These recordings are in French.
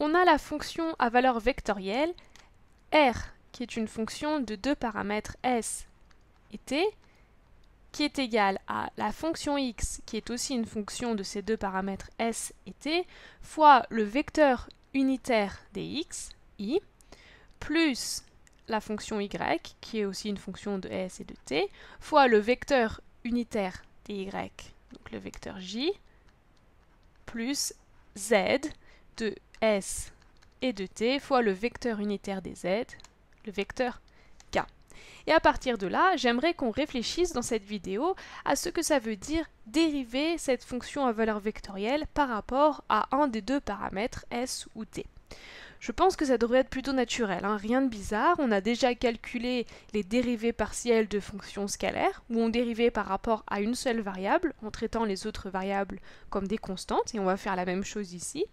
on a la fonction à valeur vectorielle r, qui est une fonction de deux paramètres s et t, qui est égale à la fonction x, qui est aussi une fonction de ces deux paramètres s et t, fois le vecteur unitaire des x, i, plus la fonction y, qui est aussi une fonction de s et de t, fois le vecteur unitaire des y, donc le vecteur j, plus z de S et de t fois le vecteur unitaire des z, le vecteur k. Et à partir de là, j'aimerais qu'on réfléchisse dans cette vidéo à ce que ça veut dire dériver cette fonction à valeur vectorielle par rapport à un des deux paramètres s ou t. Je pense que ça devrait être plutôt naturel, hein. rien de bizarre. On a déjà calculé les dérivées partielles de fonctions scalaires, où on dérivait par rapport à une seule variable en traitant les autres variables comme des constantes, et on va faire la même chose ici.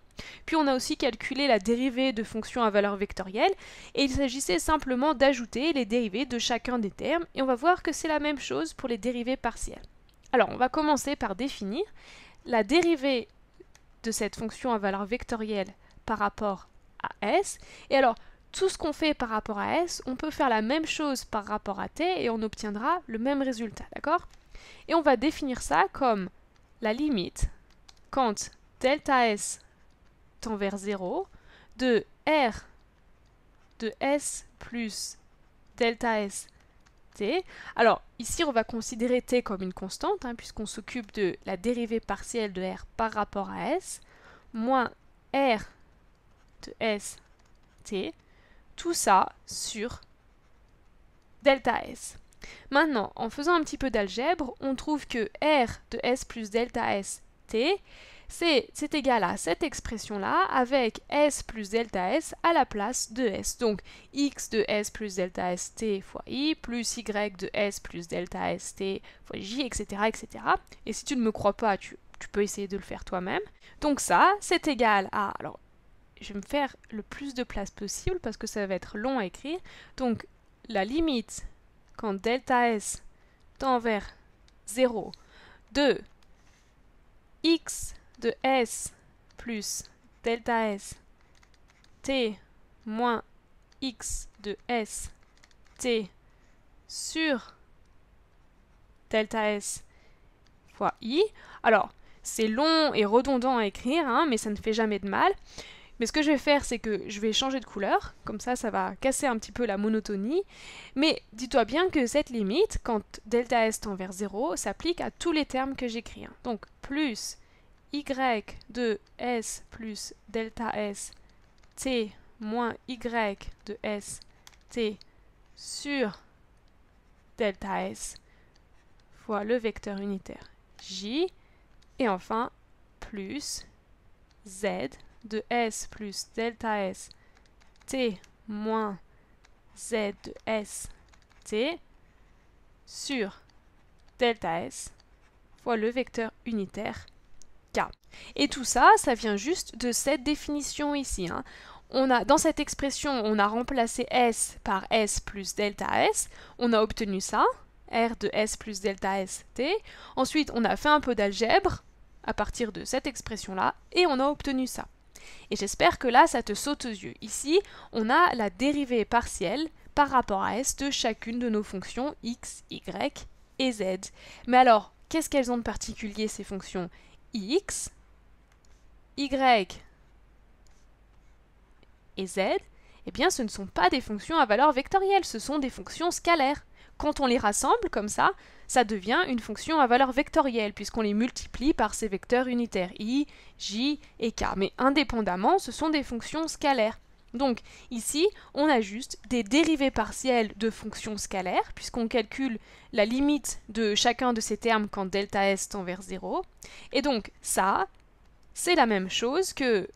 Puis on a aussi calculé la dérivée de fonctions à valeur vectorielle, et il s'agissait simplement d'ajouter les dérivées de chacun des termes, et on va voir que c'est la même chose pour les dérivées partielles. Alors on va commencer par définir la dérivée de cette fonction à valeur vectorielle par rapport à s, et alors tout ce qu'on fait par rapport à s, on peut faire la même chose par rapport à t, et on obtiendra le même résultat, d'accord Et on va définir ça comme la limite quand delta s envers vers 0 de R de S plus delta S T. Alors ici on va considérer T comme une constante hein, puisqu'on s'occupe de la dérivée partielle de R par rapport à S moins R de S T. Tout ça sur delta S. Maintenant, en faisant un petit peu d'algèbre, on trouve que R de S plus delta S T c'est égal à cette expression-là avec s plus delta s à la place de s. Donc x de s plus delta T fois i plus y de s plus delta S T fois j, etc. etc. Et si tu ne me crois pas, tu, tu peux essayer de le faire toi-même. Donc ça, c'est égal à... Alors, je vais me faire le plus de place possible parce que ça va être long à écrire. Donc la limite quand delta s tend vers 0 de x de S plus delta S T moins X de S T sur delta S fois I. Alors, c'est long et redondant à écrire, hein, mais ça ne fait jamais de mal. Mais ce que je vais faire, c'est que je vais changer de couleur, comme ça, ça va casser un petit peu la monotonie. Mais dis-toi bien que cette limite, quand delta S tend vers 0, s'applique à tous les termes que j'écris. Hein. Donc, plus y de s plus delta s t moins y de s t sur delta s fois le vecteur unitaire j et enfin plus z de s plus delta s t moins z de s t sur delta s fois le vecteur unitaire et tout ça, ça vient juste de cette définition ici. Hein. On a, dans cette expression, on a remplacé S par S plus delta S. On a obtenu ça, R de S plus delta S, T. Ensuite, on a fait un peu d'algèbre à partir de cette expression-là, et on a obtenu ça. Et j'espère que là, ça te saute aux yeux. Ici, on a la dérivée partielle par rapport à S de chacune de nos fonctions x, y et z. Mais alors, qu'est-ce qu'elles ont de particulier ces fonctions x, y et z, eh bien ce ne sont pas des fonctions à valeur vectorielle, ce sont des fonctions scalaires. Quand on les rassemble comme ça, ça devient une fonction à valeur vectorielle, puisqu'on les multiplie par ces vecteurs unitaires i, j et k. Mais indépendamment, ce sont des fonctions scalaires. Donc ici, on a juste des dérivées partielles de fonctions scalaires, puisqu'on calcule la limite de chacun de ces termes quand delta s tend vers 0. Et donc ça, c'est la même chose que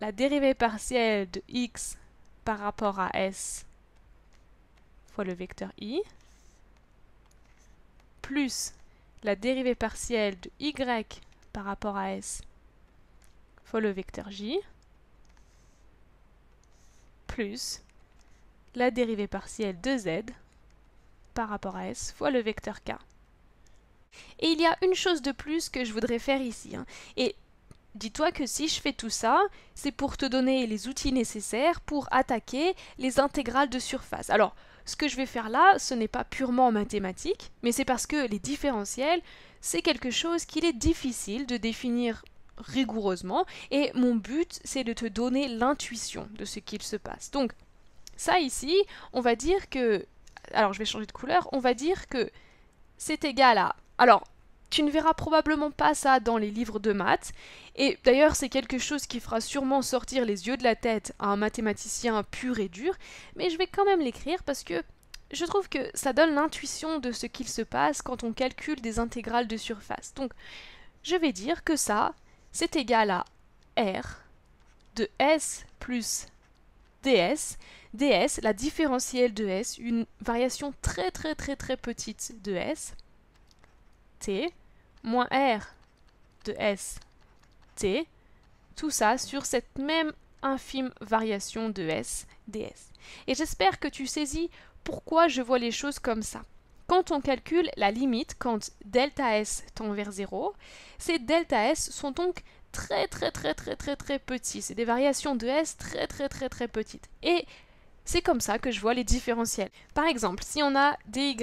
la dérivée partielle de x par rapport à s fois le vecteur i, plus la dérivée partielle de y par rapport à s fois le vecteur j, plus la dérivée partielle de z par rapport à s fois le vecteur k. Et il y a une chose de plus que je voudrais faire ici. Hein. Et dis-toi que si je fais tout ça, c'est pour te donner les outils nécessaires pour attaquer les intégrales de surface. Alors, ce que je vais faire là, ce n'est pas purement mathématique, mais c'est parce que les différentiels, c'est quelque chose qu'il est difficile de définir rigoureusement et mon but c'est de te donner l'intuition de ce qu'il se passe. Donc ça ici, on va dire que alors je vais changer de couleur, on va dire que c'est égal à alors tu ne verras probablement pas ça dans les livres de maths, et d'ailleurs c'est quelque chose qui fera sûrement sortir les yeux de la tête à un mathématicien pur et dur, mais je vais quand même l'écrire parce que je trouve que ça donne l'intuition de ce qu'il se passe quand on calcule des intégrales de surface. Donc je vais dire que ça, c'est égal à R de S plus ds, ds, la différentielle de s, une variation très très très très petite de s, t, moins r de s, t, tout ça sur cette même infime variation de s, ds. Et j'espère que tu saisis pourquoi je vois les choses comme ça. Quand on calcule la limite, quand delta S tend vers 0, ces delta S sont donc très très très très très très petits. C'est des variations de S très très très très petites. Et c'est comme ça que je vois les différentiels. Par exemple, si on a dy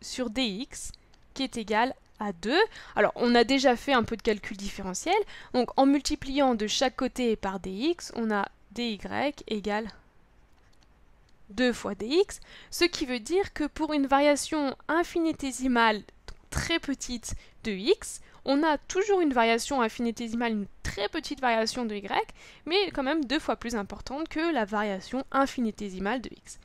sur dx qui est égal à 2, alors on a déjà fait un peu de calcul différentiel, donc en multipliant de chaque côté par dx, on a dy égale 2 fois dx, ce qui veut dire que pour une variation infinitésimale très petite de x, on a toujours une variation infinitésimale, une très petite variation de y, mais quand même deux fois plus importante que la variation infinitésimale de x.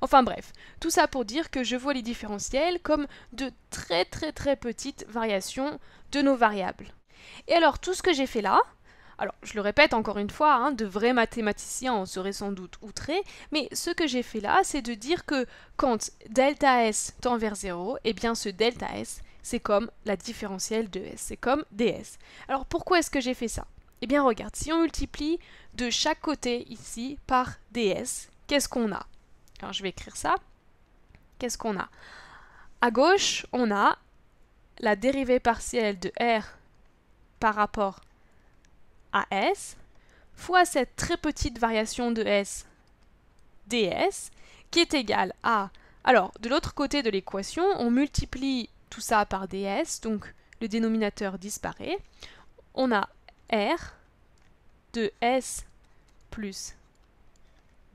Enfin bref, tout ça pour dire que je vois les différentiels comme de très très très petites variations de nos variables. Et alors tout ce que j'ai fait là, alors, je le répète encore une fois, hein, de vrais mathématiciens en seraient sans doute outrés, mais ce que j'ai fait là, c'est de dire que quand delta S tend vers 0, eh bien ce delta S, c'est comme la différentielle de S, c'est comme ds. Alors pourquoi est-ce que j'ai fait ça Eh bien regarde, si on multiplie de chaque côté ici par ds, qu'est-ce qu'on a Alors je vais écrire ça. Qu'est-ce qu'on a À gauche, on a la dérivée partielle de R par rapport S fois cette très petite variation de S ds qui est égale à... Alors, de l'autre côté de l'équation, on multiplie tout ça par ds, donc le dénominateur disparaît. On a R de S plus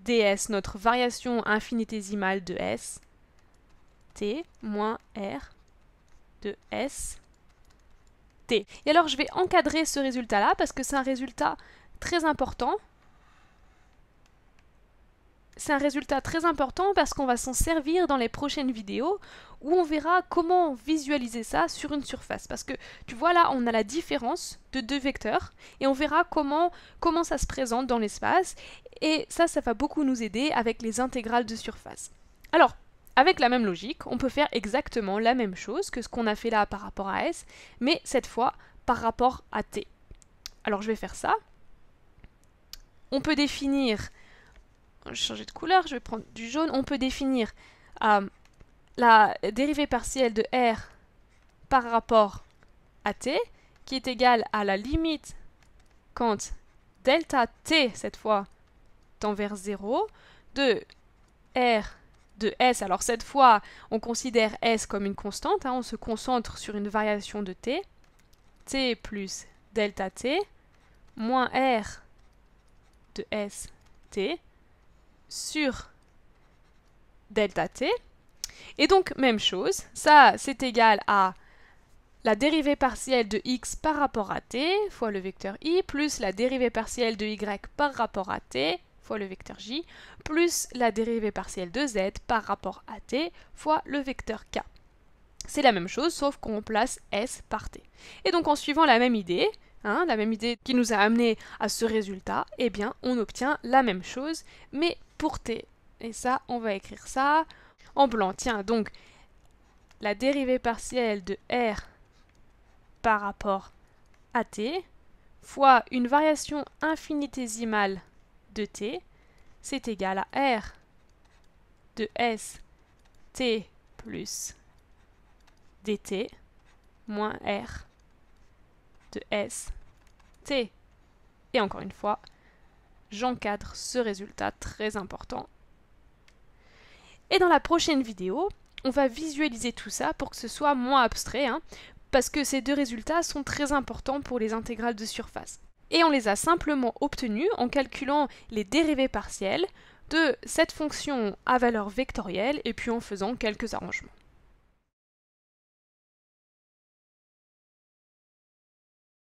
ds, notre variation infinitésimale de S, t moins R de S et alors je vais encadrer ce résultat-là parce que c'est un résultat très important. C'est un résultat très important parce qu'on va s'en servir dans les prochaines vidéos où on verra comment visualiser ça sur une surface. Parce que tu vois là, on a la différence de deux vecteurs et on verra comment, comment ça se présente dans l'espace. Et ça, ça va beaucoup nous aider avec les intégrales de surface. Alors, avec la même logique, on peut faire exactement la même chose que ce qu'on a fait là par rapport à S, mais cette fois par rapport à T. Alors je vais faire ça. On peut définir, je vais changer de couleur, je vais prendre du jaune, on peut définir euh, la dérivée partielle de R par rapport à T, qui est égale à la limite quand delta T, cette fois, tend vers 0, de R de S. Alors cette fois, on considère S comme une constante, hein. on se concentre sur une variation de T, T plus delta T, moins R de S, T, sur delta T. Et donc, même chose, ça c'est égal à la dérivée partielle de x par rapport à t fois le vecteur i plus la dérivée partielle de y par rapport à t fois le vecteur j, plus la dérivée partielle de z par rapport à t fois le vecteur k. C'est la même chose, sauf qu'on remplace s par t. Et donc en suivant la même idée, hein, la même idée qui nous a amené à ce résultat, eh bien on obtient la même chose, mais pour t. Et ça, on va écrire ça en blanc. Tiens, donc la dérivée partielle de r par rapport à t fois une variation infinitésimale de t, c'est égal à r de s t plus dt moins r de s t. Et encore une fois, j'encadre ce résultat très important. Et dans la prochaine vidéo, on va visualiser tout ça pour que ce soit moins abstrait, hein, parce que ces deux résultats sont très importants pour les intégrales de surface et on les a simplement obtenus en calculant les dérivées partielles de cette fonction à valeur vectorielle et puis en faisant quelques arrangements.